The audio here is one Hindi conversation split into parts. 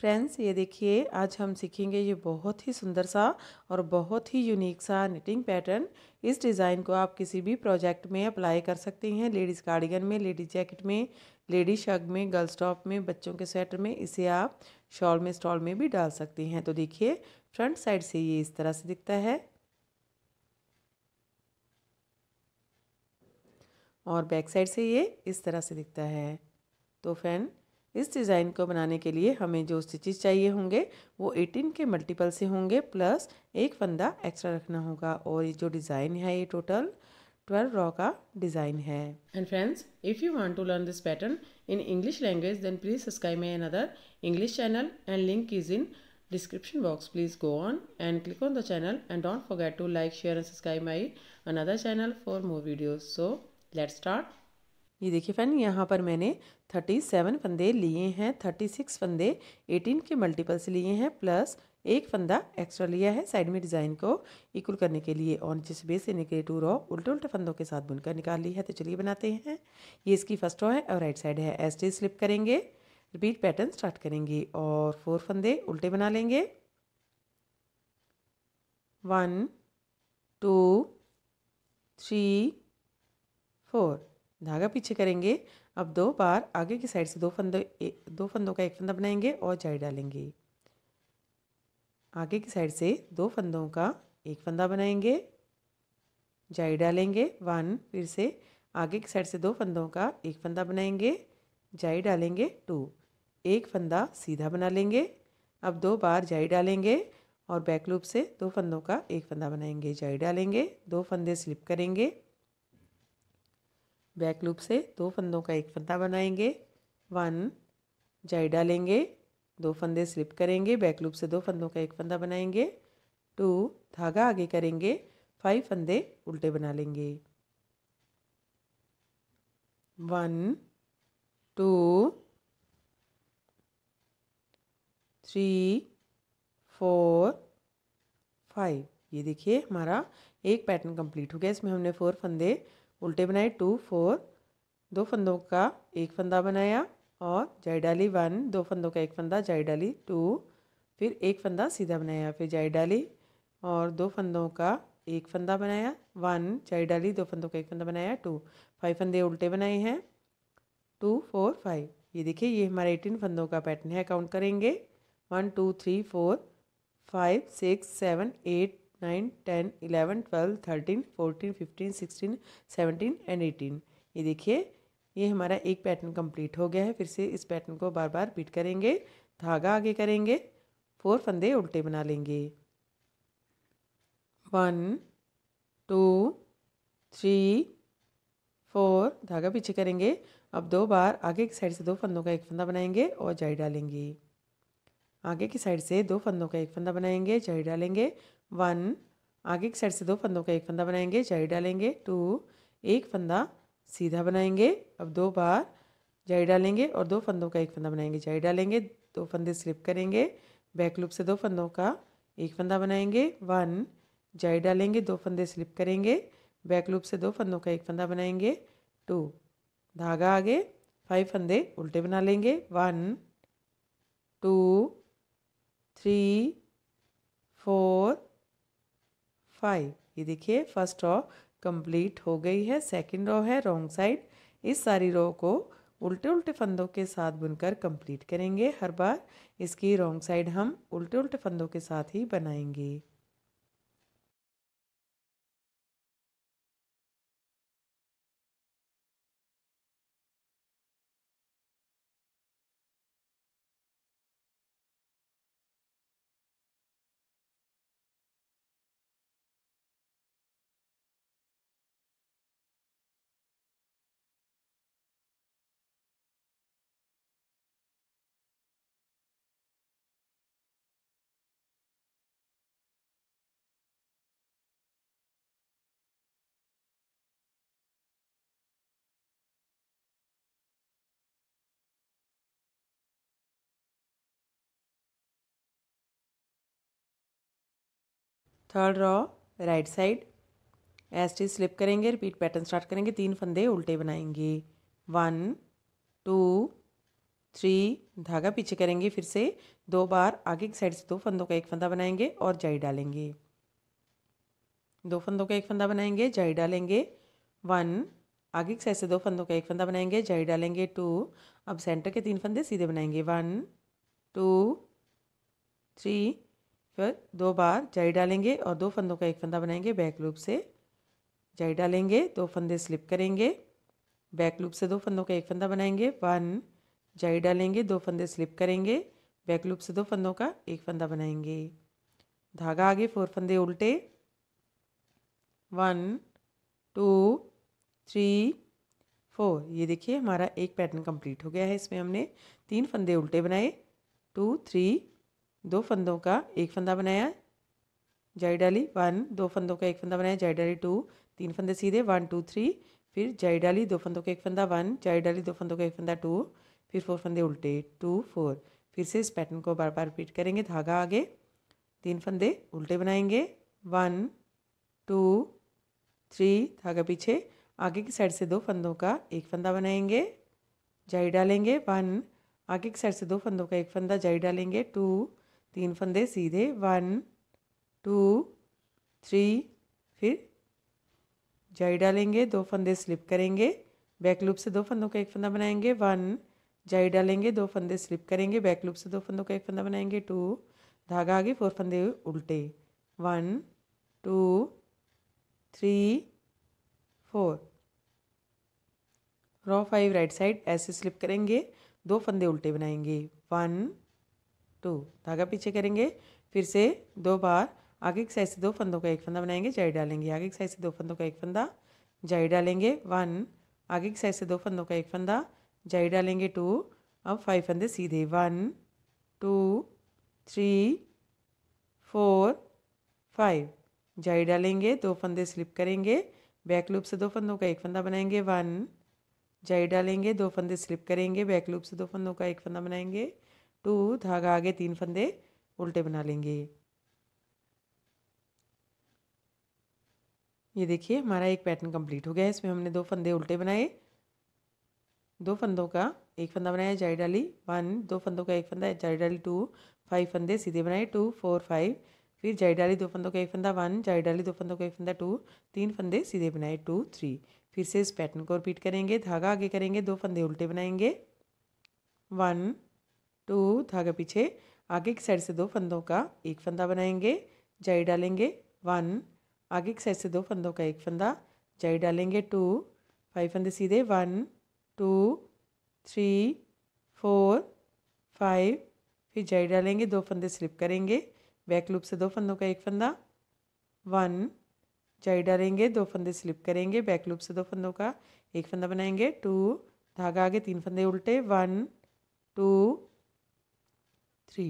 फ्रेंड्स ये देखिए आज हम सीखेंगे ये बहुत ही सुंदर सा और बहुत ही यूनिक सा निटिंग पैटर्न इस डिज़ाइन को आप किसी भी प्रोजेक्ट में अप्लाई कर सकते हैं लेडीज़ कार्डिगन में लेडीज़ जैकेट में लेडीज शग में गर्ल्स टॉप में बच्चों के स्वेटर में इसे आप शॉल में स्टॉल में भी डाल सकते हैं तो देखिए फ्रंट साइड से ये इस तरह से दिखता है और बैक साइड से ये इस तरह से दिखता है तो फ्रेंड इस डिज़ाइन को बनाने के लिए हमें जो स्टिचेस चाहिए होंगे वो 18 के मल्टीपल से होंगे प्लस एक फंदा एक्स्ट्रा रखना होगा और ये जो डिज़ाइन है ये टोटल 12 रॉ का डिज़ाइन है and friends if you want to learn this pattern in English language then please subscribe my another English channel and link is in description box please go on and click on the channel and don't forget to like share and subscribe my another channel for more videos so let start ये देखिए फ्रेंड यहाँ पर मैंने थर्टी सेवन फंदे लिए हैं थर्टी सिक्स फंदे एटीन के मल्टीपल से लिए हैं प्लस एक फंदा एक्स्ट्रा लिया है साइड में डिज़ाइन को इक्वल करने के लिए और जिस बेस से निकले टू रो उल्टे उल्टे फंदों के साथ बुनकर निकाल ली है तो चलिए बनाते हैं ये इसकी फर्स्ट रो है और राइट साइड है एस टी स्लिप करेंगे रिपीट पैटर्न स्टार्ट करेंगे और फोर फंदे उल्टे बना लेंगे वन टू थ्री फोर धागा पीछे करेंगे अब दो बार आगे की साइड से दो फंदों दो फंदों का एक फंदा बनाएंगे और जाई डालेंगे आगे की साइड से दो फंदों का एक फंदा बनाएंगे जाई डालेंगे वन फिर से आगे की साइड से दो फंदों का एक फंदा बनाएंगे जाई डालेंगे टू एक फंदा सीधा बना लेंगे अब दो बार जाई डालेंगे और बैक लूप से दो फंदों का एक फंदा बनाएंगे जाई डालेंगे दो फंदे स्लिप करेंगे बैक लूप से दो फंदों का एक फंदा बनाएंगे वन जाई डालेंगे दो फंदे स्लिप करेंगे बैक लूप से दो फंदों का एक फंदा बनाएंगे टू धागा आगे करेंगे फाइव फंदे उल्टे बना लेंगे one two three four five ये देखिए हमारा एक पैटर्न कंप्लीट हो गया इसमें हमने फोर फंदे उल्टे बनाए टू फोर दो फंदों का एक फंदा बनाया और जाई डाली वन दो फंदों का एक फंदा जाई डाली टू फिर एक फंदा सीधा बनाया फिर जाई डाली और दो फंदों का एक फंदा बनाया वन जाई डाली दो फंदों का एक फंदा बनाया टू फाइव फंदे उल्टे बनाए हैं टू फोर फाइव ये देखिए ये हमारा एटीन फंदों का पैटर्न है काउंट करेंगे one two three four five six seven eight nine ten eleven twelve thirteen fourteen fifteen sixteen seventeen and eighteen ये देखिए ये हमारा एक पैटर्न कंप्लीट हो गया है फिर से इस पैटर्न को बार बार रिपीट करेंगे धागा आगे करेंगे फोर फंदे उल्टे बना लेंगे वन टू थ्री फोर धागा पीछे करेंगे अब दो बार आगे एक साइड से दो फंदों का एक फंदा बनाएंगे और जाई डालेंगे आगे की साइड से दो फंदों का एक फंदा बनाएंगे जड़ी डालेंगे वन आगे की साइड से दो फंदों का एक फंदा बनाएंगे जड़ी डालेंगे टू एक फंदा सीधा बनाएंगे अब दो बार जड़ी डालेंगे और दो फंदों का एक फंदा बनाएंगे जड़ी डालेंगे दो फंदे स्लिप करेंगे बैक लूप से दो फंदों का एक फंदा बनाएंगे वन जड़ी डालेंगे दो फंदे स्लिप करेंगे बैक लूप से दो फंदों का एक फंदा बनाएंगे टू धागा आगे फाइव फंदे उल्टे बना लेंगे one two three four five ये देखिए फर्स्ट रॉ कंप्लीट हो गई है सेकंड रॉ है रॉन्ग साइड इस सारी रॉ को उल्टे उल्टे फंदों के साथ बुनकर कंप्लीट करेंगे हर बार इसकी रॉन्ग साइड हम उल्टे उल्टे फंदों के साथ ही बनाएंगे third row right side S T slip करेंगे रिपीट पैटर्न स्टार्ट करेंगे तीन फंदे उल्टे बनाएंगे वन टू थ्री धागा पीछे करेंगे फिर से दो बार आगे की साइड से दो फंदों का एक फंदा बनाएंगे और जाई डालेंगे दो फंदों का एक फंदा बनाएंगे जाई डालेंगे वन आगे की साइड से दो फंदों का एक फंदा बनाएंगे जाई डालेंगे टू अब सेंटर के तीन फंदे सीधे बनाएंगे वन टू थ्री फिर दो बार जाई डालेंगे और दो फंदों का एक फंदा बनाएंगे बैक लूप से जाई डालेंगे दो फंदे स्लिप करेंगे बैक लूप से दो फंदों का एक फंदा बनाएंगे वन जाई डालेंगे दो फंदे स्लिप करेंगे बैक लूप से दो फंदों का एक फंदा बनाएंगे धागा आगे फोर फंदे उल्टे वन टू थ्री फोर ये देखिए हमारा एक पैटर्न कंप्लीट हो गया है इसमें हमने तीन फंदे उल्टे बनाए टू थ्री दो फंदों का एक फंदा बनाया जाई डाली वन दो फंदों का एक फंदा बनाया जाई डाली टू तीन फंदे सीधे वन टू थ्री फिर जाई डाली दो फंदों का एक फंदा वन जाई डाली दो फंदों का एक फंदा टू फिर फोर फंदे उल्टे टू फोर फिर से इस पैटर्न को बार बार रिपीट करेंगे धागा आगे तीन फंदे उल्टे बनाएंगे वन टू थ्री धागा पीछे आगे की साइड से दो फंदों का एक फंदा बनाएंगे जाई डालेंगे वन आगे की साइड से दो फंदों का एक फंदा जाई डालेंगे टू तीन फंदे सीधे वन टू थ्री फिर जाई डालेंगे दो फंदे स्लिप करेंगे बैक लूप से दो फंदों का एक फंदा बनाएंगे वन जाई डालेंगे दो फंदे स्लिप करेंगे बैक लूप से दो फंदों का एक फंदा बनाएंगे टू धागा आगे फोर फंदे उल्टे one two three four row five right side ऐसे स्लिप करेंगे दो फंदे उल्टे बनाएंगे वन टू तो धागा पीछे करेंगे फिर से दो बार आगे की साइड से दो फंदों का एक फंदा बनाएंगे जाई डालेंगे आगे की साइड से दो फंदों का एक फंदा जाई डालेंगे वन आगे की साइड से दो फंदों का एक फंदा जाई डालेंगे टू अब फाइव फंदे सीधे one two three four five जाई डालेंगे दो फंदे स्लिप करेंगे बैक लूप से दो फंदों का एक फंदा बनाएंगे वन जाई डालेंगे दो फंदे स्लिप करेंगे बैक लूप से दो फंदों का एक फंदा बनाएंगे टू धागा आगे तीन फंदे उल्टे बना लेंगे ये देखिए हमारा एक पैटर्न कंप्लीट हो गया है इसमें हमने दो फंदे उल्टे बनाए दो फंदों का एक फंदा बनाया जाई डाली वन दो फंदों का एक फंदा जाई डाली टू फाइव फंदे सीधे बनाए टू फोर फाइव फिर जाई डाली दो फंदों का एक फंदा वन जाई डाली दो फंदों का एक फंदा टू तीन फंदे सीधे बनाए टू थ्री फिर से इस पैटर्न को रिपीट करेंगे धागा आगे करेंगे दो फंदे उल्टे बनाएंगे वन टू धागा पीछे आगे की साइड से दो फंदों का एक फंदा बनाएंगे जाई डालेंगे वन आगे की साइड से दो फंदों का एक फंदा जाई डालेंगे टू फाइव फंदे सीधे one two three four five फिर जाई डालेंगे दो फंदे स्लिप करेंगे बैक लूप से दो फंदों का एक फंदा वन जाई डालेंगे दो फंदे स्लिप करेंगे बैक लूप से दो फंदों का एक फंदा बनाएंगे टू धागा आगे तीन फंदे उल्टे one two three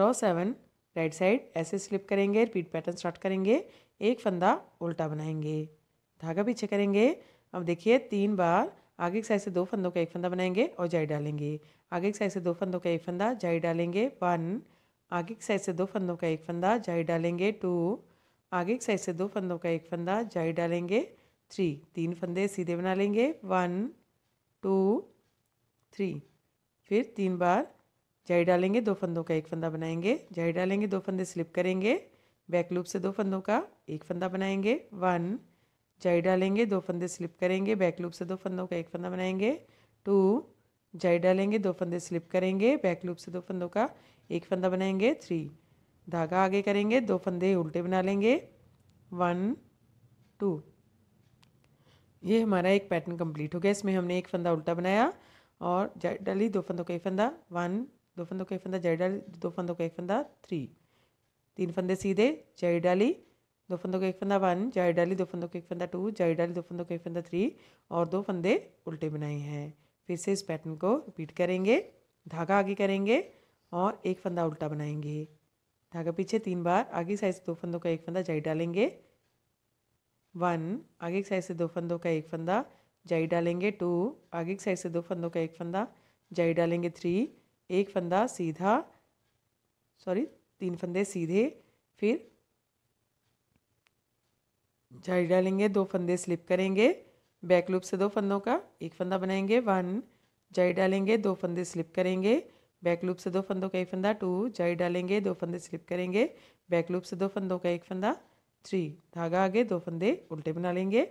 row seven right side ऐसे स्लिप करेंगे रिपीट पैटर्न स्टार्ट करेंगे एक फंदा उल्टा बनाएंगे धागा पीछे करेंगे अब देखिए तीन बार आगे एक साइड से दो फंदों का एक फंदा बनाएंगे और जाई डालेंगे आगे एक साइड से दो फंदों का एक फंदा जाई डालेंगे वन आगे एक साइड से दो फंदों का एक फंदा जाई डालेंगे टू आगे एक साइड से दो फंदों का एक फंदा जाई डालेंगे थ्री तीन फंदे सीधे बना लेंगे वन टू थ्री फिर तीन बार जाई डालेंगे दो फंदों का एक फंदा बनाएंगे जाई डालेंगे दो फंदे स्लिप करेंगे बैक लूप से दो फंदों का एक फंदा बनाएंगे वन जाई डालेंगे दो फंदे स्लिप करेंगे बैक लूप से दो फंदों का एक फंदा बनाएंगे टू जाई डालेंगे दो फंदे स्लिप करेंगे बैक लूप से दो फंदों का एक फंदा बनाएंगे थ्री धागा आगे करेंगे दो फंदे उल्टे बना लेंगे वन टू ये हमारा एक पैटर्न कंप्लीट हो गया इसमें हमने एक फंदा उल्टा बनाया और डाली दो फंदों का एक फंदा वन दो फंदों का एक फंदा जड़ी डाली दो फंदों का एक फंदा थ्री तीन फंदे सीधे जड़ी डाली दो फंदों का एक फंदा वन जड़ी डाली दो फंदों का एक फंदा टू जय डाली दो फंदों का एक फंदा थ्री और दो फंदे उल्टे बनाए हैं फिर से इस पैटर्न को रिपीट करेंगे धागा आगे करेंगे और एक फंदा उल्टा बनाएंगे धागा पीछे तीन बार आगे साइड से दो फंदों का एक फंदा जाई डालेंगे वन आगे एक साइड से दो फंदों का एक फंदा जाई डालेंगे टू आगे एक साइड से दो फंदों का एक फंदा जाई डालेंगे थ्री एक फंदा सीधा सॉरी तीन फंदे सीधे फिर झाड़ी डालेंगे दो फंदे स्लिप करेंगे बैक लूप से दो फंदों का एक फंदा बनाएंगे वन जाई डालेंगे दो फंदे स्लिप करेंगे बैक लूप से दो फंदों का एक फंदा टू जाई डालेंगे दो फंदे स्लिप करेंगे बैक लूप से दो फंदों का एक फंदा थ्री धागा आगे दो फंदे उल्टे बना लेंगे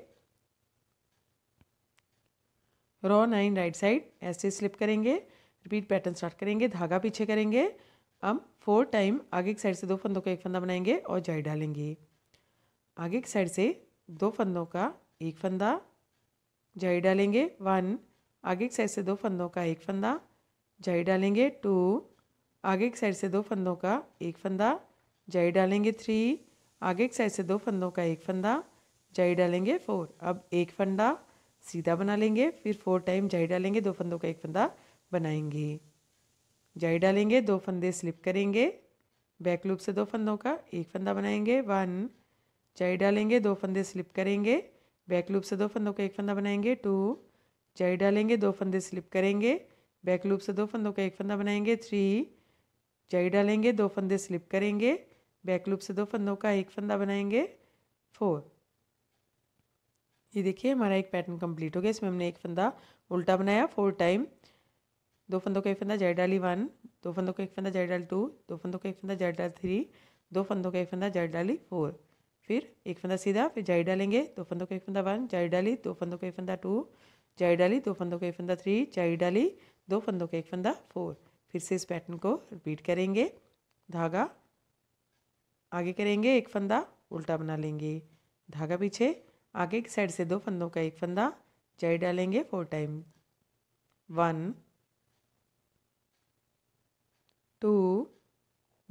रॉ नाइन राइट साइड ऐसे स्लिप करेंगे रिपीट पैटर्न स्टार्ट करेंगे धागा पीछे करेंगे हम फोर टाइम आगे एक साइड से दो फंदों का एक फंदा बनाएंगे और जाई डालेंगे आगे एक साइड से दो फंदों का एक फंदा जाई डालेंगे वन आगे एक साइड से दो फंदों का एक फंदा जाई डालेंगे टू आगे एक साइड से दो फंदों का एक फंदा जाई डालेंगे थ्री आगे एक साइड से दो फंदों का एक फंदा जाई डालेंगे फोर अब एक फंदा सीधा बना लेंगे फिर फोर टाइम जाई डालेंगे दो फंदों का एक फंदा बनाएंगे जाई डालेंगे दो फंदे स्लिप करेंगे बैक लूप से दो फंदों का एक फंदा बनाएंगे वन जाई डालेंगे दो फंदे स्लिप करेंगे बैक लूप से दो फंदों का एक फंदा बनाएंगे टू जाई डालेंगे दो फंदे स्लिप करेंगे बैक लूप से दो फंदों का एक फंदा बनाएंगे थ्री जाई डालेंगे दो फंदे स्लिप करेंगे बैक लूप से दो फंदों का एक फंदा बनाएंगे फोर ये देखिए हमारा एक पैटर्न कंप्लीट हो गया इसमें हमने एक फंदा उल्टा बनाया फोर टाइम दो फंदों का एक फंदा जेड डाली वन दो फंदों का एक फंदा जेड डाली टू दो फंदों का एक फंदा जेड डाली थ्री दो फंदों का एक फंदा जेड डाली फोर फिर एक फंदा सीधा फिर जाई डालेंगे दो फंदों का एक फंदा वन जाई डाली दो फंदों का एक फंदा टू जाई डाली दो फंदों का एक फंदा थ्री जाई डाली दो फंदों का एक फंदा फोर फिर से इस पैटर्न को रिपीट करेंगे धागा आगे करेंगे एक फंदा उल्टा बना लेंगे धागा पीछे आगे की साइड से दो फंदों का एक फंदा जाई डालेंगे फोर टाइम वन टू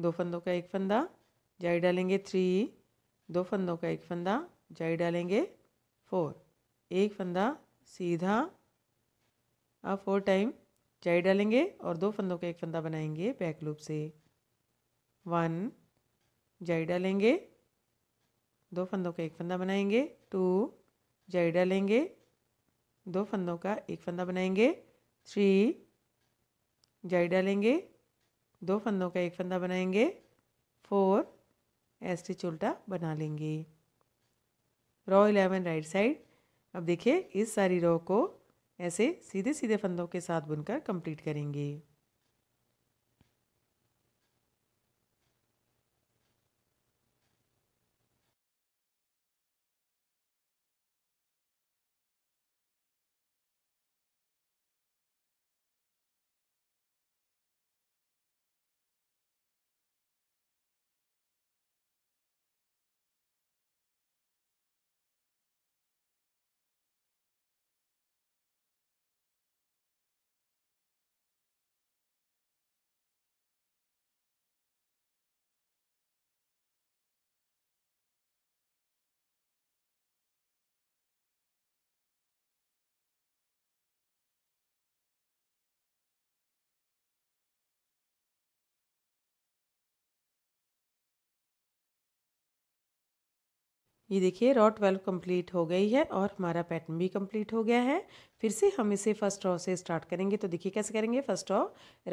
दो फंदों का एक फंदा जाई डालेंगे थ्री दो फंदों का एक फंदा जाई डालेंगे फोर एक फंदा सीधा आप फोर टाइम जाई डालेंगे और दो फंदों का एक फंदा बनाएंगे बैक लूप से वन जाई डालेंगे दो फंदों का एक फंदा बनाएंगे टू जाई डालेंगे दो फंदों का एक फंदा बनाएंगे थ्री जाई डालेंगे दो फंदों का एक फंदा बनाएंगे फोर एस टी उल्टा बना लेंगे रॉ इलेवन राइट साइड अब देखिए इस सारी रॉ को ऐसे सीधे सीधे फंदों के साथ बुनकर कंप्लीट करेंगे ये देखिए रॉ ट्वेल्व कंप्लीट हो गई है और हमारा पैटर्न भी कंप्लीट हो गया है फिर से हम इसे फर्स्ट रॉ से स्टार्ट करेंगे तो देखिए कैसे करेंगे first row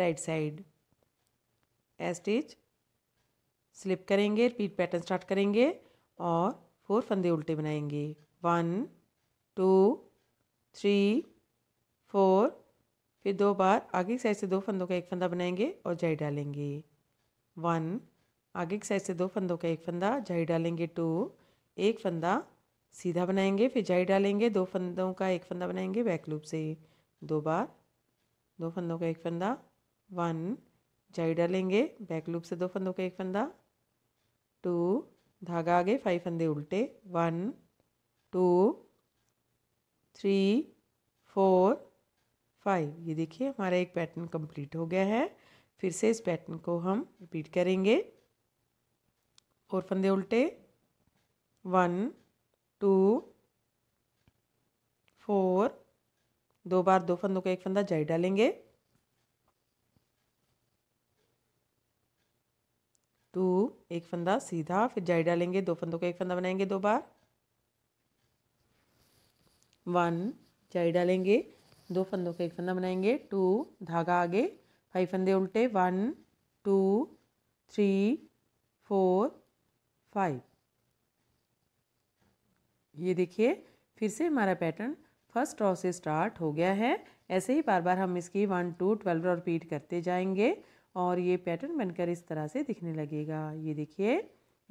right side a stitch slip करेंगे रिपीट पैटर्न स्टार्ट करेंगे और फोर फंदे उल्टे बनाएंगे वन टू थ्री फोर फिर दो बार आगे की साइड से दो फंदों का एक फंदा बनाएंगे और जाई डालेंगे वन आगे की साइड से दो फंदों का एक फंदा जाई डालेंगे टू एक फंदा सीधा बनाएंगे फिर जाई डालेंगे दो फंदों का एक फंदा बनाएंगे बैक लूप से ही दो बार दो फंदों का एक फंदा वन जाई डालेंगे बैक लूप से दो फंदों का एक फंदा टू धागा आगे फाइव फंदे उल्टे one two three four five ये देखिए हमारा एक पैटर्न कंप्लीट हो गया है फिर से इस पैटर्न को हम रिपीट करेंगे और फंदे उल्टे वन टू फोर दो बार दो फंदों का एक फंदा जाई डालेंगे टू एक फंदा सीधा फिर जाई डालेंगे दो फंदों का एक फंदा बनाएंगे दो बार वन जाई डालेंगे दो फंदों का एक फंदा बनाएंगे टू धागा आगे फाइव फंदे उल्टे one two three four five ये देखिए फिर से हमारा पैटर्न फर्स्ट रॉ से स्टार्ट हो गया है ऐसे ही बार बार हम इसकी one to twelve row repeat करते जाएंगे और ये पैटर्न बनकर इस तरह से दिखने लगेगा ये देखिए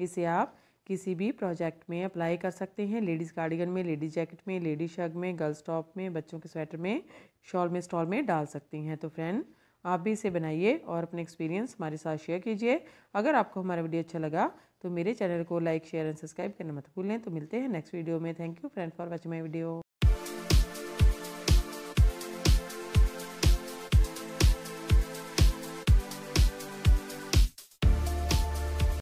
इसे आप किसी भी प्रोजेक्ट में अप्लाई कर सकते हैं लेडीज़ कार्डिगन में लेडीज़ जैकेट में लेडीज़ शग में गर्ल्स टॉप में बच्चों के स्वेटर में शॉल में स्टॉल में डाल सकती हैं तो फ्रेंड आप भी इसे बनाइए और अपने एक्सपीरियंस हमारे साथ शेयर कीजिए अगर आपको हमारा वीडियो अच्छा लगा तो मेरे चैनल को लाइक शेयर एंड सब्सक्राइब करना मत भूलें तो मिलते हैं नेक्स्ट वीडियो में thank you friend for watching my video